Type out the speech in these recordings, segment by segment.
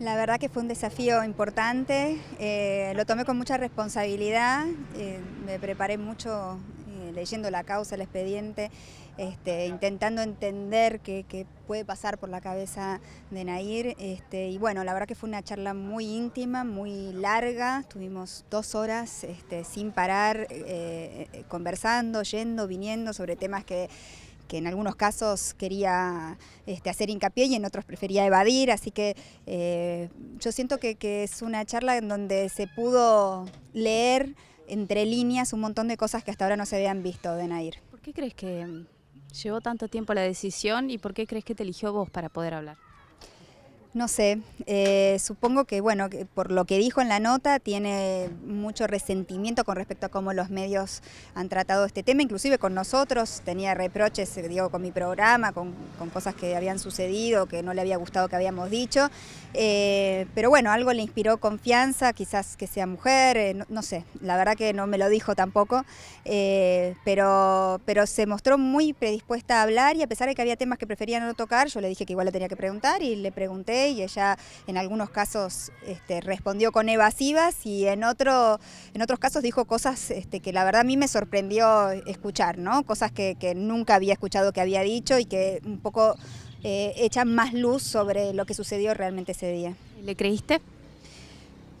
La verdad que fue un desafío importante, eh, lo tomé con mucha responsabilidad, eh, me preparé mucho eh, leyendo la causa, el expediente, este, intentando entender qué, puede pasar por la cabeza de Nair. Este, y bueno, la verdad que fue una charla muy íntima, muy larga, tuvimos dos horas este, sin parar, conversando, yendo, viniendo sobre temas que que en algunos casos quería este, hacer hincapié y en otros prefería evadir, así que eh, yo siento que, que es una charla en donde se pudo leer entre líneas un montón de cosas que hasta ahora no se habían visto de Nair. ¿Por qué crees que mm, llevó tanto tiempo la decisión y por qué crees que te eligió vos para poder hablar? No sé, eh, supongo que, bueno, por lo que dijo en la nota, tiene mucho resentimiento con respecto a cómo los medios han tratado este tema, inclusive con nosotros, tenía reproches, eh, digo, con mi programa, con, cosas que habían sucedido, que no le había gustado que habíamos dicho, eh, pero bueno, algo le inspiró confianza, quizás que sea mujer, no, sé, la verdad que no me lo dijo tampoco, pero, pero se mostró muy predispuesta a hablar y a pesar de que había temas que prefería no tocar, yo le dije que igual le tenía que preguntar y le pregunté y ella en algunos casos este, respondió con evasivas y en, otros casos dijo cosas este, que la verdad a mí me sorprendió escuchar, ¿no? Cosas que, nunca había escuchado que había dicho y que un poco eh, echan más luz sobre lo que sucedió realmente ese día. ¿Le creíste?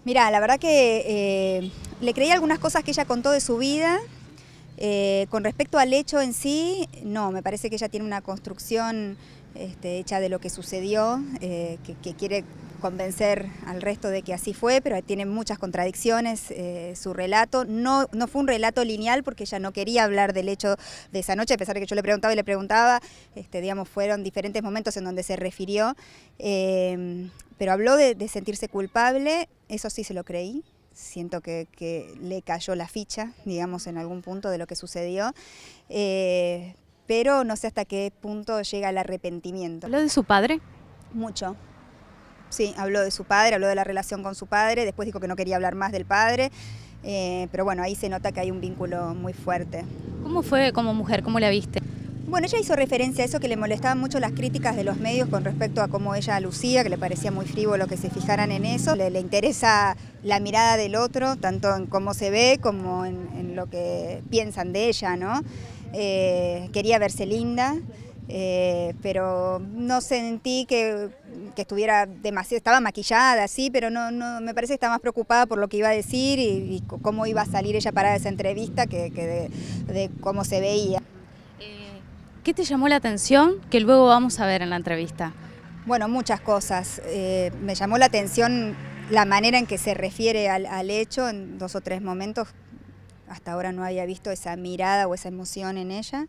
Mira, la verdad que eh, le creí algunas cosas que ella contó de su vida, eh, con respecto al hecho en sí, no, me parece que ella tiene una construcción este, hecha de lo que sucedió, eh, que, quiere convencer al resto de que así fue, pero tiene muchas contradicciones eh, su relato. No, no fue un relato lineal porque ella no quería hablar del hecho de esa noche, a pesar de que yo le preguntaba y le preguntaba, este, digamos, fueron diferentes momentos en donde se refirió, pero habló de sentirse culpable, eso sí se lo creí, siento que, le cayó la ficha, digamos, en algún punto de lo que sucedió. Eh, pero no sé hasta qué punto llega el arrepentimiento. ¿Habló de su padre? Mucho. Sí, habló de su padre, habló de la relación con su padre, después dijo que no quería hablar más del padre, eh, pero bueno, ahí se nota que hay un vínculo muy fuerte. ¿Cómo fue como mujer? ¿Cómo la viste? Bueno, ella hizo referencia a eso que le molestaban mucho las críticas de los medios con respecto a cómo ella lucía, que le parecía muy frívolo que se fijaran en eso. Le, interesa la mirada del otro, tanto en cómo se ve como en, lo que piensan de ella, ¿no? Eh, quería verse linda. Eh, pero no sentí que, estuviera demasiado, estaba maquillada, sí, pero no, me parece que estaba más preocupada por lo que iba a decir y, cómo iba a salir ella para esa entrevista que, de cómo se veía. ¿Qué te llamó la atención que luego vamos a ver en la entrevista? Bueno, muchas cosas. Eh, me llamó la atención la manera en que se refiere al hecho en dos o tres momentos hasta ahora no había visto esa mirada o esa emoción en ella.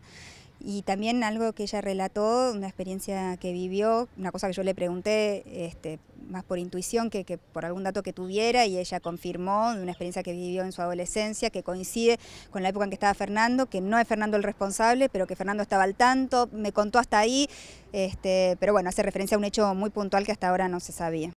Y también algo que ella relató, una experiencia que vivió, una cosa que yo le pregunté este, más por intuición que, por algún dato que tuviera y ella confirmó una experiencia que vivió en su adolescencia que coincide con la época en que estaba Fernando, que no es Fernando el responsable, pero que Fernando estaba al tanto, me contó hasta ahí, este, pero bueno, hace referencia a un hecho muy puntual que hasta ahora no se sabía.